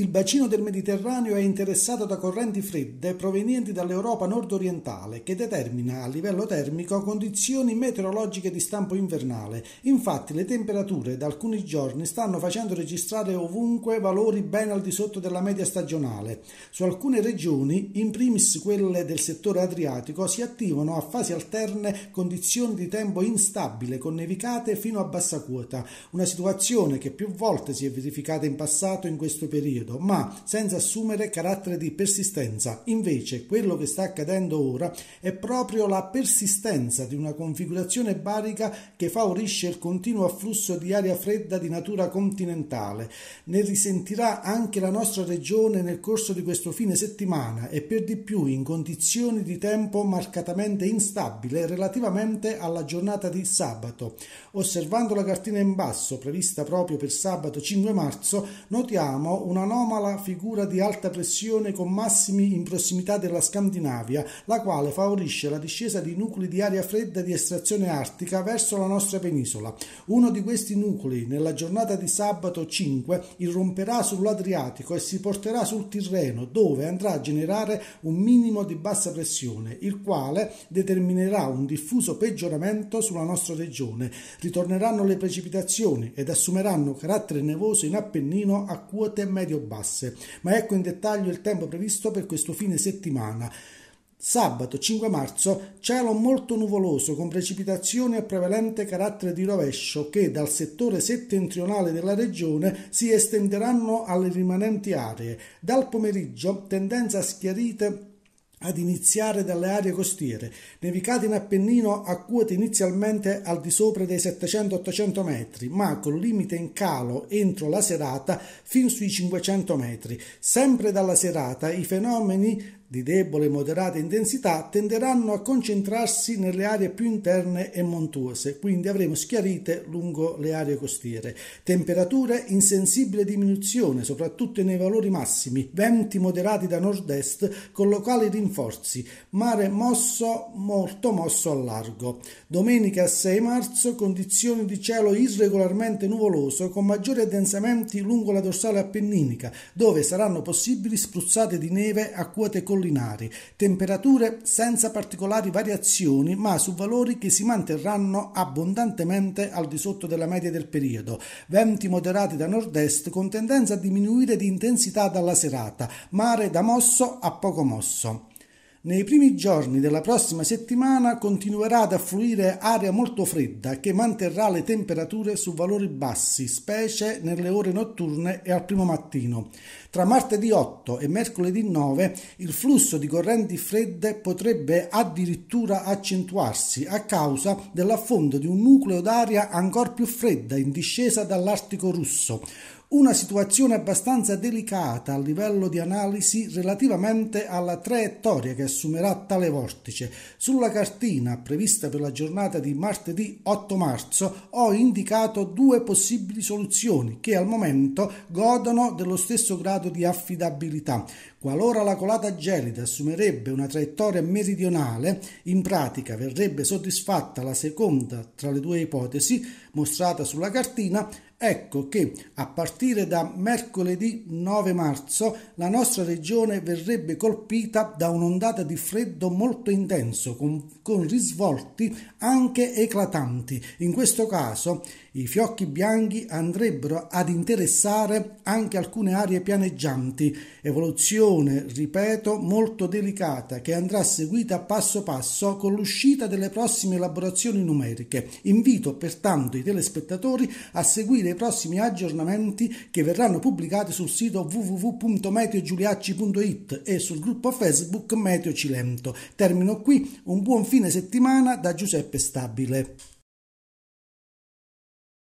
Il bacino del Mediterraneo è interessato da correnti fredde provenienti dall'Europa nord-orientale che determina a livello termico condizioni meteorologiche di stampo invernale. Infatti le temperature da alcuni giorni stanno facendo registrare ovunque valori ben al di sotto della media stagionale. Su alcune regioni, in primis quelle del settore adriatico, si attivano a fasi alterne condizioni di tempo instabile con nevicate fino a bassa quota, una situazione che più volte si è verificata in passato in questo periodo periodo, ma senza assumere carattere di persistenza. Invece, quello che sta accadendo ora è proprio la persistenza di una configurazione barica che favorisce il continuo afflusso di aria fredda di natura continentale. Ne risentirà anche la nostra regione nel corso di questo fine settimana e per di più in condizioni di tempo marcatamente instabile relativamente alla giornata di sabato. Osservando la cartina in basso prevista proprio per sabato 5 marzo, notiamo una un'anomala figura di alta pressione con massimi in prossimità della Scandinavia, la quale favorisce la discesa di nuclei di aria fredda di estrazione artica verso la nostra penisola. Uno di questi nuclei, nella giornata di sabato 5, irromperà sull'Adriatico e si porterà sul Tirreno, dove andrà a generare un minimo di bassa pressione, il quale determinerà un diffuso peggioramento sulla nostra regione. Ritorneranno le precipitazioni ed assumeranno carattere nevoso in Appennino a quote medio basse. Ma ecco in dettaglio il tempo previsto per questo fine settimana. Sabato 5 marzo cielo molto nuvoloso con precipitazioni a prevalente carattere di rovescio che dal settore settentrionale della regione si estenderanno alle rimanenti aree. Dal pomeriggio tendenza a schiarite ad iniziare dalle aree costiere, nevicate in Appennino a quote inizialmente al di sopra dei 700-800 metri, ma con limite in calo entro la serata fin sui 500 metri. Sempre dalla serata i fenomeni di debole e moderata intensità tenderanno a concentrarsi nelle aree più interne e montuose, quindi avremo schiarite lungo le aree costiere. Temperature in sensibile diminuzione, soprattutto nei valori massimi, venti moderati da nord-est con locali rinforzi, mare mosso, molto mosso al largo. Domenica 6 marzo condizioni di cielo irregolarmente nuvoloso con maggiori addensamenti lungo la dorsale appenninica, dove saranno possibili spruzzate di neve a quote coloniali collinari, temperature senza particolari variazioni ma su valori che si manterranno abbondantemente al di sotto della media del periodo, venti moderati da nord-est con tendenza a diminuire di intensità dalla serata, mare da mosso a poco mosso. Nei primi giorni della prossima settimana continuerà ad affluire aria molto fredda che manterrà le temperature su valori bassi, specie nelle ore notturne e al primo mattino. Tra martedì 8 e mercoledì 9 il flusso di correnti fredde potrebbe addirittura accentuarsi a causa dell'affondo di un nucleo d'aria ancora più fredda in discesa dall'Artico russo una situazione abbastanza delicata a livello di analisi relativamente alla traiettoria che assumerà tale vortice. Sulla cartina prevista per la giornata di martedì 8 marzo ho indicato due possibili soluzioni che al momento godono dello stesso grado di affidabilità. Qualora la colata gelida assumerebbe una traiettoria meridionale, in pratica verrebbe soddisfatta la seconda tra le due ipotesi mostrata sulla cartina, Ecco che a partire da mercoledì 9 marzo la nostra regione verrebbe colpita da un'ondata di freddo molto intenso con, con risvolti anche eclatanti. In questo caso i fiocchi bianchi andrebbero ad interessare anche alcune aree pianeggianti, evoluzione, ripeto, molto delicata che andrà seguita passo passo con l'uscita delle prossime elaborazioni numeriche. Invito pertanto i telespettatori a seguire dei prossimi aggiornamenti che verranno pubblicati sul sito www.meteogiuliacci.it e sul gruppo Facebook Meteo Cilento. Termino qui, un buon fine settimana da Giuseppe Stabile.